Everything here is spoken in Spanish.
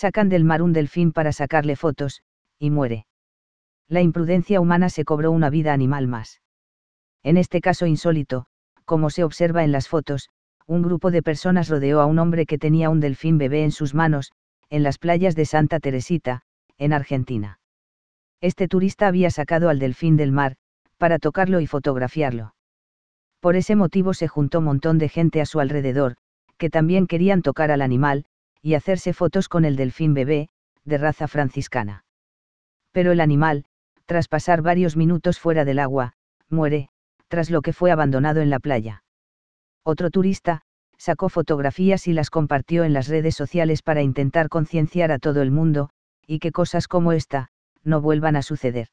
sacan del mar un delfín para sacarle fotos, y muere. La imprudencia humana se cobró una vida animal más. En este caso insólito, como se observa en las fotos, un grupo de personas rodeó a un hombre que tenía un delfín bebé en sus manos, en las playas de Santa Teresita, en Argentina. Este turista había sacado al delfín del mar, para tocarlo y fotografiarlo. Por ese motivo se juntó un montón de gente a su alrededor, que también querían tocar al animal, y hacerse fotos con el delfín bebé, de raza franciscana. Pero el animal, tras pasar varios minutos fuera del agua, muere, tras lo que fue abandonado en la playa. Otro turista, sacó fotografías y las compartió en las redes sociales para intentar concienciar a todo el mundo, y que cosas como esta, no vuelvan a suceder.